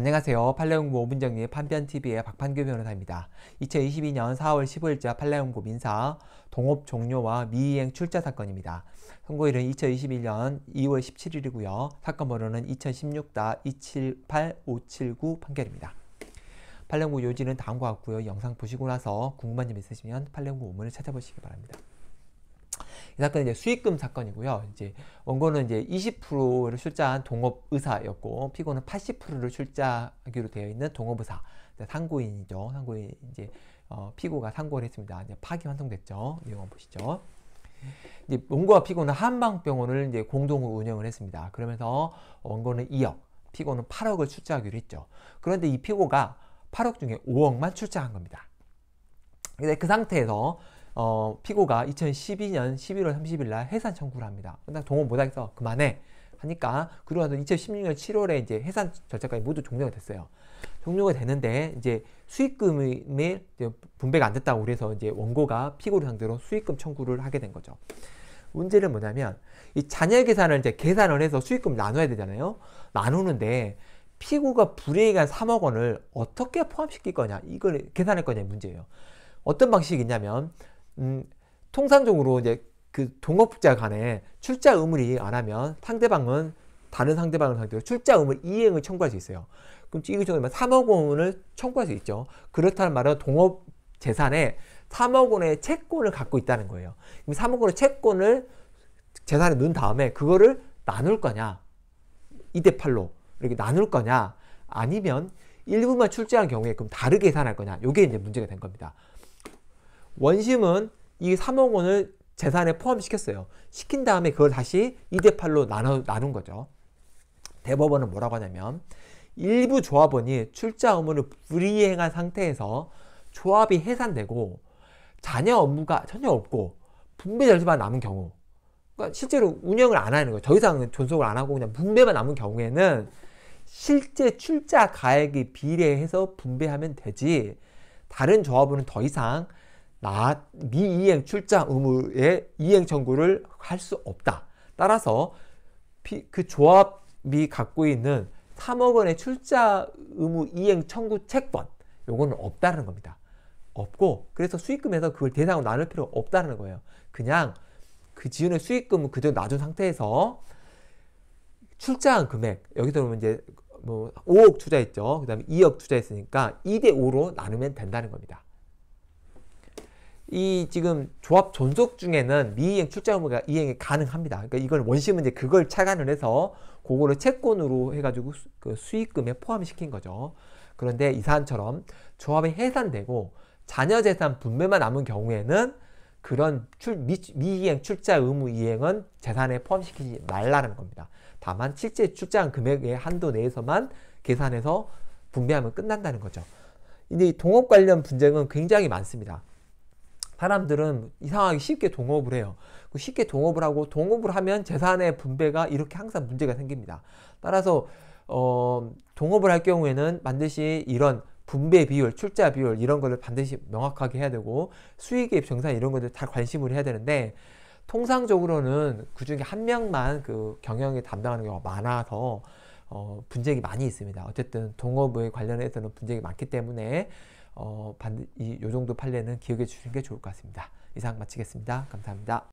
안녕하세요. 팔레옹고 5분 정리 판변TV의 박판규 변호사입니다. 2022년 4월 15일자 팔레옹고 민사 동업 종료와 미이행 출자 사건입니다. 선고일은 2021년 2월 17일이고요. 사건 번호는 2016-278579 판결입니다. 팔레옹고 요지는 다음과 같고요. 영상 보시고 나서 궁금한 점 있으시면 팔레옹고 오문을 찾아보시기 바랍니다. 이 사건은 이제 수익금 사건이고요. 이제 원고는 이제 20%를 출자한 동업의사였고 피고는 80%를 출자하기로 되어 있는 동업의사 상고인이죠. 상고인 이제 어, 피고가 상고를 했습니다. 이제 파기환송됐죠. 내용 보시죠. 이제 원고와 피고는 한방병원을 이제 공동으로 운영을 했습니다. 그러면서 원고는 2억, 피고는 8억을 출자하기로 했죠. 그런데 이 피고가 8억 중에 5억만 출자한 겁니다. 근데 그 상태에서 어, 피고가 2012년 11월 30일 날 해산 청구를 합니다. 근데 동원 못하겠어 그만해 하니까 그러고 서 2016년 7월에 이제 해산 절차까지 모두 종료가 됐어요. 종료가 되는데 이제 수익금이 분배가 안 됐다고 그래서 이제 원고가 피고를 상대로 수익금 청구를 하게 된 거죠. 문제는 뭐냐면 이 잔열 계산을 이제 계산을 해서 수익금 나눠야 되잖아요. 나누는데 피고가 불이익한 3억 원을 어떻게 포함시킬 거냐 이걸 계산할 거냐 문제예요. 어떤 방식이냐면 음, 통상적으로 이제 그 동업자 간에 출자 의무리 안 하면 상대방은 다른 상대방을 상대로 출자 의무 이행을 청구할 수 있어요. 그럼 이거 정도면 3억 원을 청구할 수 있죠. 그렇다는 말은 동업 재산에 3억 원의 채권을 갖고 있다는 거예요. 그럼 3억 원의 채권을 재산에 넣은 다음에 그거를 나눌 거냐? 2대 8로 이렇게 나눌 거냐? 아니면 일부만 출제한 경우에 그럼 다르게 계산할 거냐? 이게 이제 문제가 된 겁니다. 원심은 이 3억 원을 재산에 포함시켰어요. 시킨 다음에 그걸 다시 2대 8로 나눠, 나눈 거죠. 대법원은 뭐라고 하냐면 일부 조합원이 출자 의무를 불이행한 상태에서 조합이 해산되고 자녀 업무가 전혀 없고 분배 절차만 남은 경우 그러니까 실제로 운영을 안 하는 거예요. 더 이상 존속을 안 하고 그냥 분배만 남은 경우에는 실제 출자 가액이 비례해서 분배하면 되지 다른 조합원은 더 이상 나, 미이행 출자 의무의 이행 청구를 할 수 없다. 따라서 피, 그 조합이 갖고 있는 3억 원의 출자 의무 이행 청구 채권 요거는 없다는 겁니다. 없고 그래서 수익금에서 그걸 대상으로 나눌 필요 없다는 거예요. 그냥 그 지은의 수익금은 그대로 놔둔 상태에서 출자한 금액 여기서 보면 이제 뭐 5억 투자했죠. 그 다음에 2억 투자했으니까 2대 5로 나누면 된다는 겁니다. 이 지금 조합 존속 중에는 미이행 출자 의무가 이행이 가능합니다. 그러니까 이걸 원심은 이제 그걸 착안을 해서 그거를 채권으로 해가지고 수, 그 수익금에 포함시킨 거죠. 그런데 이 사안처럼 조합이 해산되고 자녀 재산 분배만 남은 경우에는 그런 출, 미, 이행 출자 의무 이행은 재산에 포함시키지 말라는 겁니다. 다만 실제 출자한 금액의 한도 내에서만 계산해서 분배하면 끝난다는 거죠. 근데 이 동업 관련 분쟁은 굉장히 많습니다. 사람들은 이상하게 쉽게 동업을 해요. 그 쉽게 동업을 하고 동업을 하면 재산의 분배가 이렇게 항상 문제가 생깁니다. 따라서 어, 동업을 할 경우에는 반드시 이런 분배 비율, 출자 비율 이런 것을 반드시 명확하게 해야 되고 수익의 정산 이런 것들 다 관심을 해야 되는데 통상적으로는 그 중에 한 명만 그 경영에 담당하는 경우가 많아서 어, 분쟁이 많이 있습니다. 어쨌든 동업에 관련해서는 분쟁이 많기 때문에 어, 이, 이 정도 판례는 기억해 주시는 게 좋을 것 같습니다. 이상 마치겠습니다. 감사합니다.